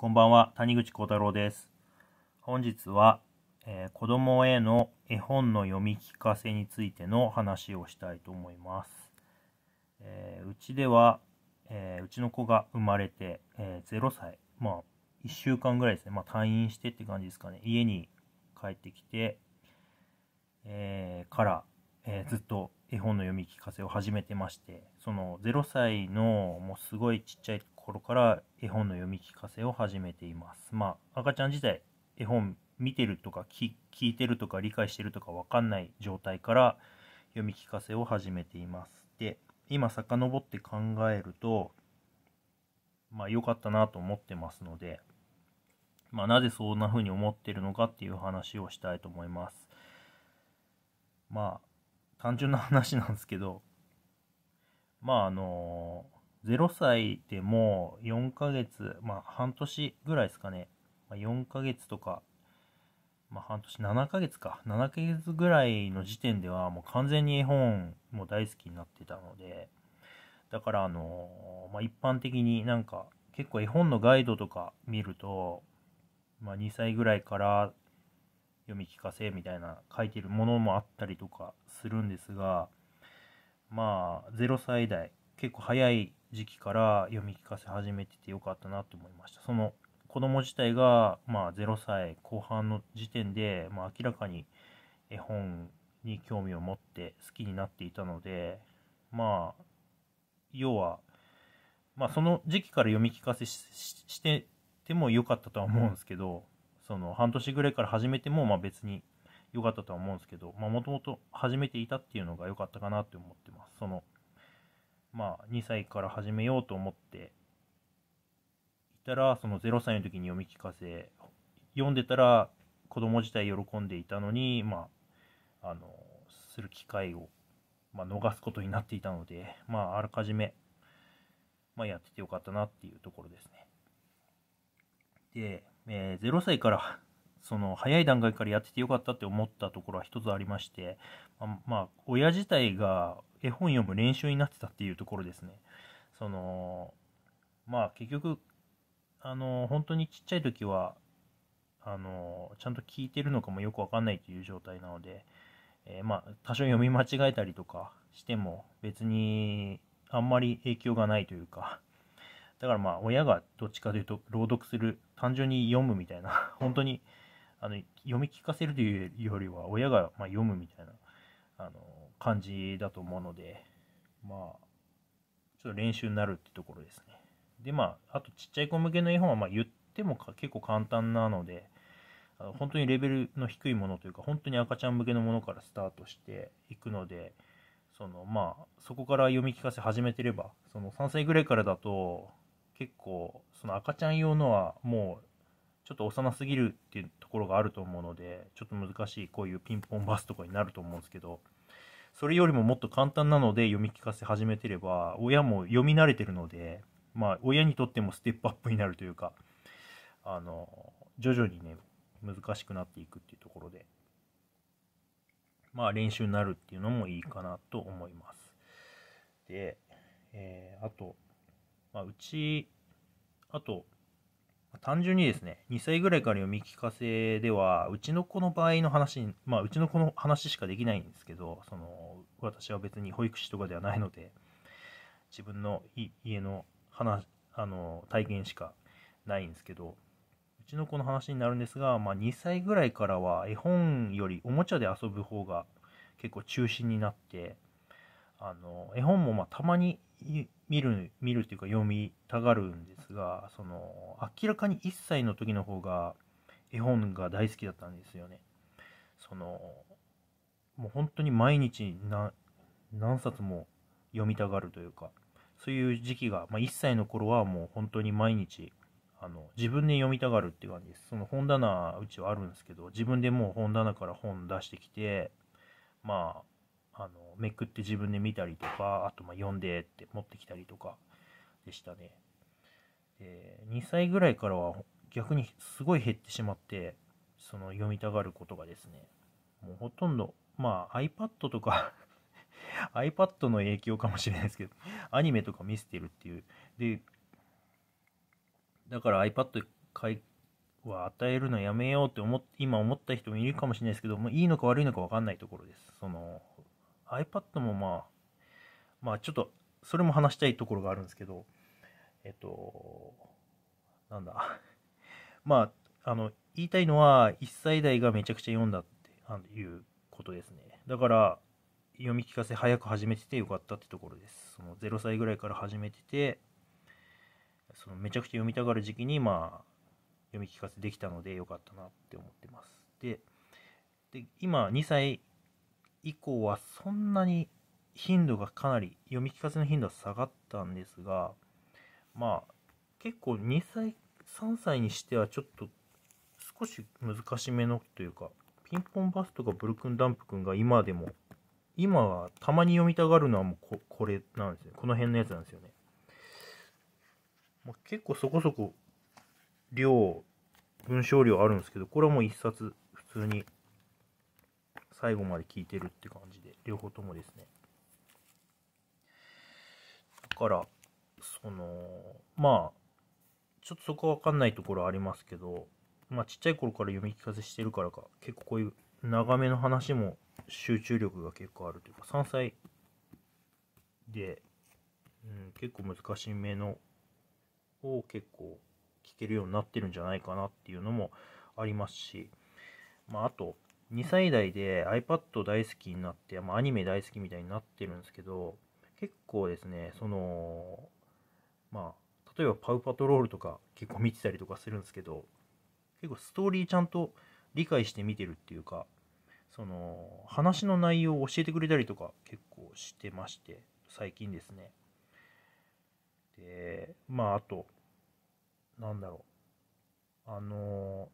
こんばんは、谷口幸太郎です。本日は、えー、子供への絵本の読み聞かせについての話をしたいと思います。えー、うちでは、えー、うちの子が生まれて、え0歳、まあ、1週間ぐらいですね、まあ、退院してって感じですかね、家に帰ってきて、えから、えずっと絵本の読み聞かせを始めてまして、その0歳のもうすごいちっちゃい頃から絵本の読み聞かせを始めています。まあ、赤ちゃん自体、絵本見てるとか聞いてるとか理解してるとかわかんない状態から読み聞かせを始めています。で、今遡って考えると、まあ良かったなと思ってますので、まあなぜそんな風に思ってるのかっていう話をしたいと思います。まあ、単純な話なんですけど、まああのー0歳でも4ヶ月、まあ半年ぐらいですかね。まあ、4ヶ月とか、まあ半年、7ヶ月か。7ヶ月ぐらいの時点ではもう完全に絵本も大好きになってたので、だからあの、まあ一般的になんか結構絵本のガイドとか見ると、まあ2歳ぐらいから読み聞かせみたいな書いてるものもあったりとかするんですが、まあ0歳代結構早い時期から読み聞かせ始めててよかったなと思いました。その子供自体が、まあ、0歳後半の時点で、まあ、明らかに絵本に興味を持って好きになっていたので、まあ、要は、まあ、その時期から読み聞かせしてても良かったとは思うんですけど、その半年ぐらいから始めても、まあ、別に良かったとは思うんですけど、もともと始めていたっていうのが良かったかなって思ってます。そのまあ、2歳から始めようと思っていたらその0歳の時に読み聞かせ読んでたら子供自体喜んでいたのに、まあ、あのする機会を、まあ、逃すことになっていたので、まあ、あらかじめ、まあ、やっててよかったなっていうところですね。で、えー、0歳からその早い段階からやっててよかったって思ったところは一つありまして、まあ、まあ、親自体が絵本読む練習になってたっていうところですね。その、まあ結局、あの、本当にちっちゃい時は、あの、ちゃんと聞いてるのかもよくわかんないという状態なので、えー、まあ多少読み間違えたりとかしても別にあんまり影響がないというか、だからまあ親がどっちかというと朗読する、単純に読むみたいな、本当にあの読み聞かせるというよりは親がま読むみたいな、あの感じだと思うので、まあ、ちょっと練習になるってところですね。で、まあ、あとちっちゃい子向けの絵本は、まあ、言っても結構簡単なので、本当にレベルの低いものというか、本当に赤ちゃん向けのものからスタートしていくので、そのまあ、そこから読み聞かせ始めてれば、その3歳ぐらいからだと、結構、その赤ちゃん用のはもう、ちょっと幼すぎるっていうところがあると思うので、ちょっと難しい、こういうピンポンバスとかになると思うんですけど、それよりももっと簡単なので読み聞かせ始めてれば、親も読み慣れてるので、まあ、親にとってもステップアップになるというか、あの、徐々にね、難しくなっていくっていうところで、まあ、練習になるっていうのもいいかなと思います。で、えー、あと、まあ、うち、あと、単純にですね、2歳ぐらいから読み聞かせでは、うちの子の場合の話、まあ、うちの子の話しかできないんですけど、その、私は別に保育士とかではないので、自分の家の話、あの、体験しかないんですけど、うちの子の話になるんですが、まあ、2歳ぐらいからは絵本よりおもちゃで遊ぶ方が結構中心になって、あの、絵本もまたまに見る、見るというか読みたがるんですが、その、明らかに1歳の時の方が絵本が大好きだったんですよね。その、もう本当に毎日何冊も読みたがるというか、そういう時期が、まあ、1歳の頃はもう本当に毎日、あの、自分で読みたがるっていう感じです。その本棚、うちはあるんですけど、自分でもう本棚から本出してきて、まあ、あのめくって自分で見たりとかあとま読んでって持ってきたりとかでしたねで2歳ぐらいからは逆にすごい減ってしまってその読みたがることがですねもうほとんどまあ iPad とか iPad の影響かもしれないですけどアニメとか見せてるっていうでだから iPad 買は与えるのやめようって思っ今思った人もいるかもしれないですけどもいいのか悪いのか分かんないところですその iPad もまあ、まあちょっと、それも話したいところがあるんですけど、えっと、なんだ。まあ、あの、言いたいのは、1歳代がめちゃくちゃ読んだっていうことですね。だから、読み聞かせ早く始めててよかったってところです。その0歳ぐらいから始めてて、そのめちゃくちゃ読みたがる時期に、まあ、読み聞かせできたのでよかったなって思ってます。で、で今、2歳以降はそんなに頻度がかなり読み聞かせの頻度は下がったんですがまあ結構2歳3歳にしてはちょっと少し難しめのというかピンポンバスとかブルクンダンプくんが今でも今はたまに読みたがるのはもうこれなんですねこの辺のやつなんですよね、まあ、結構そこそこ量文章量あるんですけどこれはもう1冊普通に最後まで聞いてるって感じで、両方ともですね。だから、その、まあ、ちょっとそこわかんないところありますけど、まあちっちゃい頃から読み聞かせしてるからか、結構こういう長めの話も集中力が結構あるというか、3歳で、うん、結構難しめのを結構聞けるようになってるんじゃないかなっていうのもありますし、まああと、2歳代で iPad 大好きになって、まあ、アニメ大好きみたいになってるんですけど、結構ですね、その、まあ、例えばパウパトロールとか結構見てたりとかするんですけど、結構ストーリーちゃんと理解して見てるっていうか、その、話の内容を教えてくれたりとか結構してまして、最近ですね。で、まあ、あと、なんだろう。あの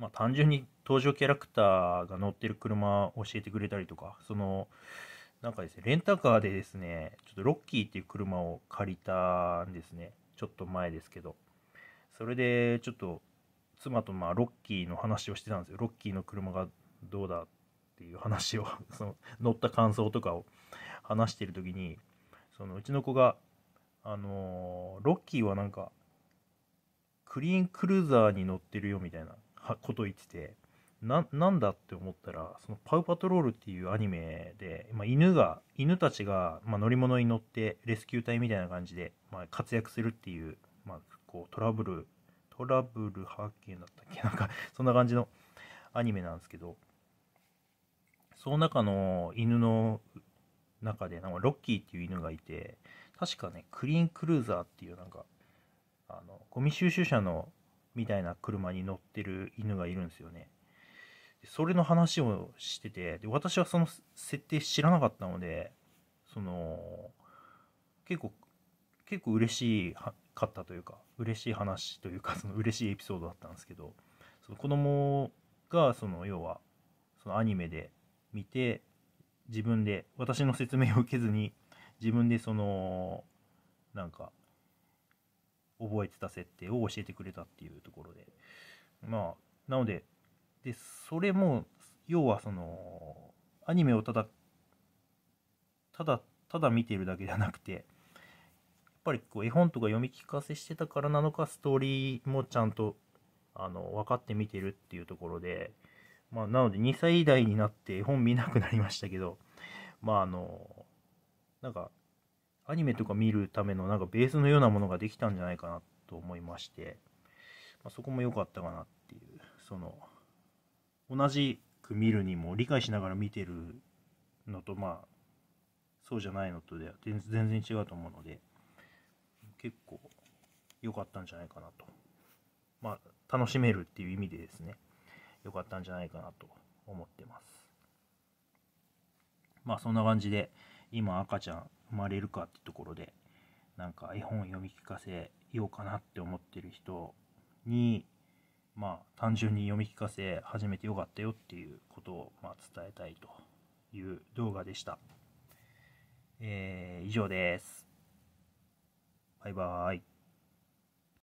まあ、単純に登場キャラクターが乗ってる車教えてくれたりとか、その、なんかですね、レンタカーでですね、ちょっとロッキーっていう車を借りたんですね。ちょっと前ですけど。それで、ちょっと、妻とまあロッキーの話をしてたんですよ。ロッキーの車がどうだっていう話を その乗った感想とかを話してる時に、そのうちの子が、あのー、ロッキーはなんか、クリーンクルーザーに乗ってるよみたいなこと言っててななんだって思ったらそのパウパトロールっていうアニメで、まあ、犬が犬たちが、まあ、乗り物に乗ってレスキュー隊みたいな感じで、まあ、活躍するっていう,、まあ、こうトラブルトラブル発見だったっけ なんかそんな感じのアニメなんですけどその中の犬の中でなんかロッキーっていう犬がいて確かねクリーンクルーザーっていうなんかあのゴミ収集車のみたいな車に乗ってる犬がいるんですよね。それの話をしてて、で私はその設定知らなかったので、その、結構、結構嬉しいかったというか、嬉しい話というか、その嬉しいエピソードだったんですけど、その子供が、その、要は、そのアニメで見て、自分で、私の説明を受けずに、自分でその、なんか、覚えてた設定を教えてくれたっていうところでまあなのででそれも要はそのアニメをただただただ見てるだけじゃなくてやっぱりこう絵本とか読み聞かせしてたからなのかストーリーもちゃんとあの分かって見てるっていうところでまあなので2歳代になって絵本見なくなりましたけどまああのなんかアニメとか見るためのなんかベースのようなものができたんじゃないかなと思いまして、まあ、そこも良かったかなっていう、その、同じく見るにも理解しながら見てるのと、まあ、そうじゃないのとでは全然違うと思うので、結構良かったんじゃないかなと。まあ、楽しめるっていう意味でですね、良かったんじゃないかなと思ってます。まあ、そんな感じで、今赤ちゃん生まれるかってところで、なんか絵本読み聞かせようかなって思ってる人に、まあ、単純に読み聞かせ始めてよかったよっていうことを、ま伝えたいという動画でした。えー、以上です。バイバーイ。